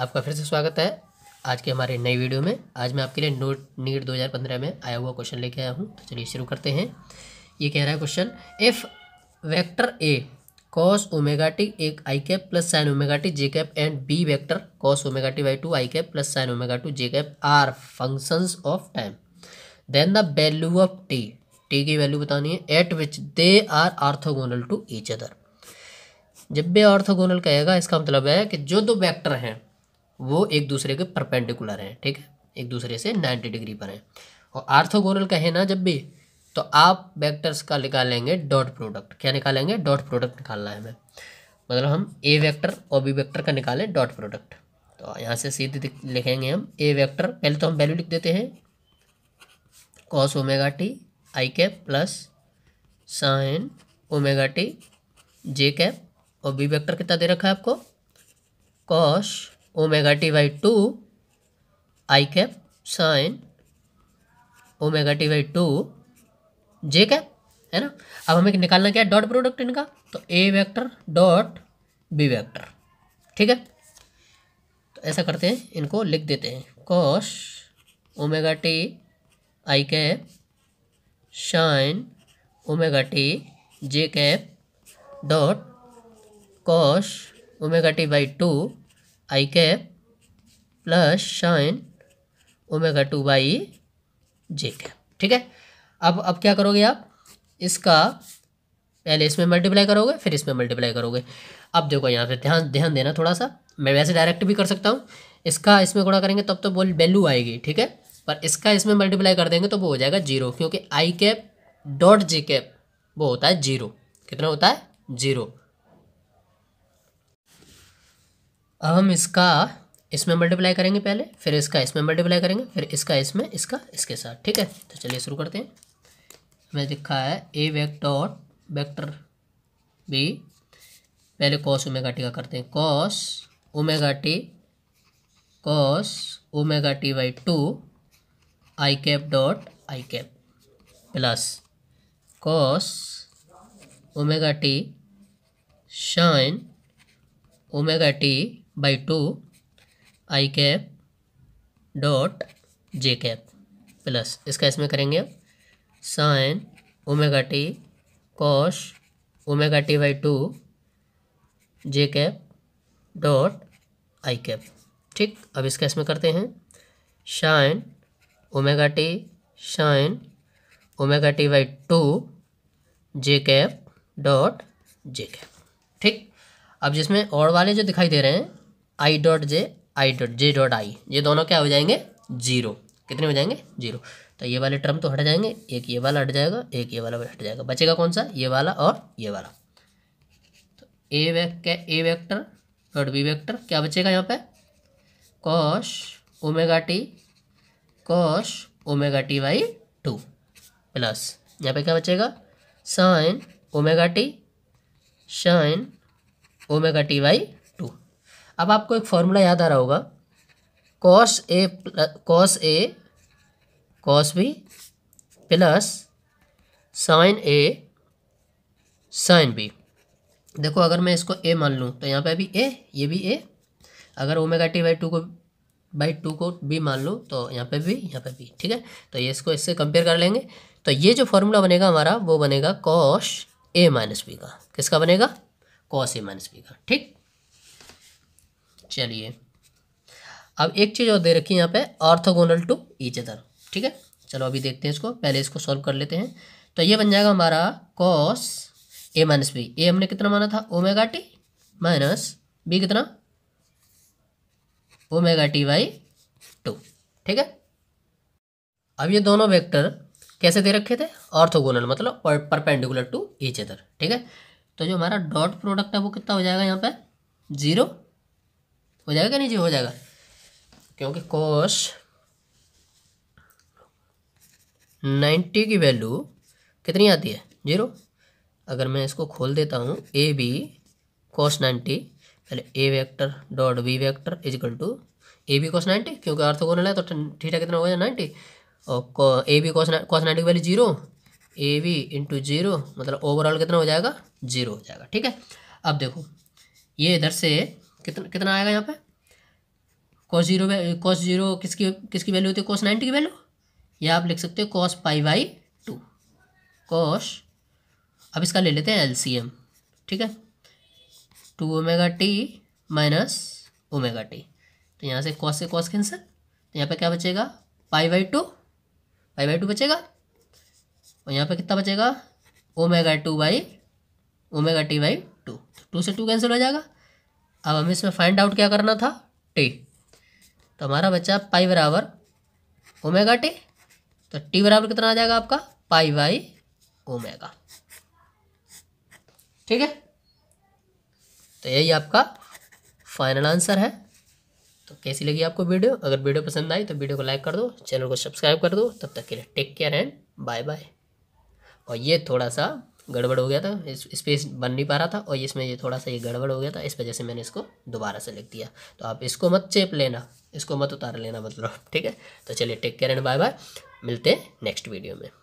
आपका फिर से स्वागत है आज के हमारे नई वीडियो में आज मैं आपके लिए नोट नीट 2015 में आया हुआ क्वेश्चन लेके आया हूँ तो चलिए शुरू करते हैं ये कह रहा है question if vector A cos omega T एक I cap plus sine omega T J cap and B vector cos omega T by two I cap plus sine omega two J cap are functions of time then the value of T T की value बतानी है at which they are orthogonal to each other जब भी orthogonal कहेगा इसका मतलब है कि जो दो वेक्टर हैं वो एक दूसरे के परपेंडिकुलर हैं ठीक है एक दूसरे से नाइन्टी डिग्री पर हैं और आर्थोगोनल कहे ना जब भी तो आप वेक्टर्स का निकालेंगे डॉट प्रोडक्ट क्या निकालेंगे डॉट प्रोडक्ट निकालना है हमें मतलब हम ए वेक्टर और बी वेक्टर का निकालें डॉट प्रोडक्ट तो यहाँ से सीधे लिखेंगे हम ए वेक्टर पहले तो हम वैल्यू लिख देते हैं cos omega T I cap plus sine omega T J cap और बी वेक्टर कितना दे रखा है आपको cos omega T by two I cap sine omega T by two J cap है ना अब हमें निकालना क्या है डॉट प्रोडक्ट इनका तो A vector dot B vector ठीक है तो ऐसा करते हैं इनको लिख देते हैं cos omega T I cap sine omega T J cap dot cos omega T by two I cap plus sine omega two by J cap ठीक है अब अब क्या करोगे आप इसका पहले इसमें मल्टीप्लाई करोगे फिर इसमें मल्टीप्लाई करोगे अब देखो यहाँ पे ध्यान ध्यान देना थोड़ा सा मैं वैसे डायरेक्ट भी कर सकता हूँ इसका इसमें गुणा करेंगे तब तो बोल वैल्यू आएगी ठीक है पर इसका इसमें मल्टीप्लाई कर देंगे तो वो हो जाएगा जीरो क्योंकि I cap dot G cap वो होता है जीरो कितना होता है जीरो अब हम इसका इसमें मल्टीप्लाई करेंगे पहले फिर इसका इसमें मल्टीप्लाई करेंगे फिर इसका इसमें इसका इसके साथ ठीक है तो चलिए शुरू करते हैं हमें लिखा है ए वेक्टर वेक्टर बी पहले कॉस ओमेगा टी का करते हैं cos omega T cos omega T by two I cap dot I cap plus cos omega T sine omega T by 2 i cap dot J cap plus इसका इसमें करेंगे अब sine omega T cos omega T by two J cap dot I cap ठीक अब इसका इसमें करते हैं sine omega T sine omega T by two J cap dot J cap ठीक अब जिसमें और वाले जो दिखाई दे रहे हैं I dot J I dot J dot I ये दोनों क्या हो जाएंगे जीरो कितने हो जाएंगे जीरो तो ये वाले टर्म तो हट जाएंगे एक ये वाला हट जाएगा एक ये वाला हट जाएगा बचेगा कौन सा ये वाला और ये वाला तो A vec A vector dot B vector क्या बचेगा यहाँ पे cos omega T cos omega T by two plus यहाँ पे क्या बचेगा sine omega T sine omega T by अब आपको एक फॉर्मूला याद आ रहा होगा cos A cos A cos B plus sine A sine B देखो अगर मैं इसको ए मान लूँ तो यहाँ पे भी ए ये भी ए अगर ओमेगा टी बाई टू को बाई टू को बी मान लूँ तो यहाँ पे भी यहाँ पे भी ठीक है तो ये इसको इससे कंपेयर कर लेंगे तो ये जो फॉर्मूला बनेगा हमारा वो बनेगा कॉश ए माइनस बी का किसका बनेगा कॉस ए माइनस बी का ठीक चलिए अब एक चीज़ और दे रखी है यहाँ पे ऑर्थोगोनल टू ईच अदर ठीक है चलो अभी देखते हैं इसको पहले इसको सॉल्व कर लेते हैं तो ये बन जाएगा हमारा cos A minus B A हमने कितना माना था ओमेगा टी माइनस बी कितना ओमेगा टी बाई टू ठीक है अब ये दोनों वेक्टर कैसे दे रखे थे ऑर्थोगोनल मतलब परपेंडिकुलर टू ईच अदर ठीक है तो जो हमारा डॉट प्रोडक्ट है वो कितना हो जाएगा यहाँ पे जीरो हो जाएगा नहीं जी हो जाएगा क्योंकि कोस नाइन्टी की वैल्यू कितनी आती है जीरो अगर मैं इसको खोल देता हूँ ए बी कॉस नाइन्टी पहले A vector dot B vector equal to A B cos ninety क्योंकि को है तो, तो ठीठा कितना हो गया नाइन्टी और A B cos cos ninety की value zero A B into zero मतलब ओवरऑल कितना हो जाएगा जीरो हो जाएगा ठीक है अब देखो ये इधर से कितना कितना आएगा यहाँ पे कॉस जीरो कॉस जीरो किसकी किसकी वैल्यू होती है कॉस नाइन्टी की वैल्यू या आप लिख सकते हो cos pi by two cos अब इसका ले लेते हैं एलसीएम ठीक है two omega t minus omega t तो यहाँ से कॉस से कॉस कैंसिल तो यहाँ पे क्या बचेगा pi by two pi by two बचेगा और यहाँ पे कितना बचेगा omega two by omega T by two two से टू कैंसिल हो जाएगा अब हमें इसमें फाइंड आउट क्या करना था टी तो हमारा बच्चा पाई बराबर ओमेगा टी तो टी बराबर कितना आ जाएगा आपका पाई बाई ओमेगा ठीक है तो यही आपका फाइनल आंसर है तो कैसी लगी आपको वीडियो अगर वीडियो पसंद आई तो वीडियो को लाइक कर दो चैनल को सब्सक्राइब कर दो तब तक के लिए take care and bye bye और ये थोड़ा सा गड़बड़ हो गया था स्पेस बन नहीं पा रहा था और इसमें ये थोड़ा सा ये गड़बड़ हो गया था इस वजह से मैंने इसको दोबारा से लिख दिया तो आप इसको मत चेप लेना इसको मत उतार लेना मतलब ठीक है तो चलिए take care and bye bye मिलते हैं नेक्स्ट वीडियो में